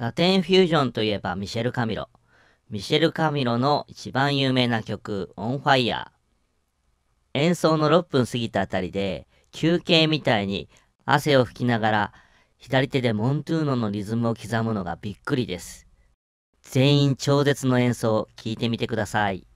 ラテンフュージョンといえばミシェル・カミロ。ミシェル・カミロの一番有名な曲、オンファイヤー。演奏の6分過ぎたあたりで、休憩みたいに汗を拭きながら、左手でモントゥーノのリズムを刻むのがびっくりです。全員超絶の演奏、聴いてみてください。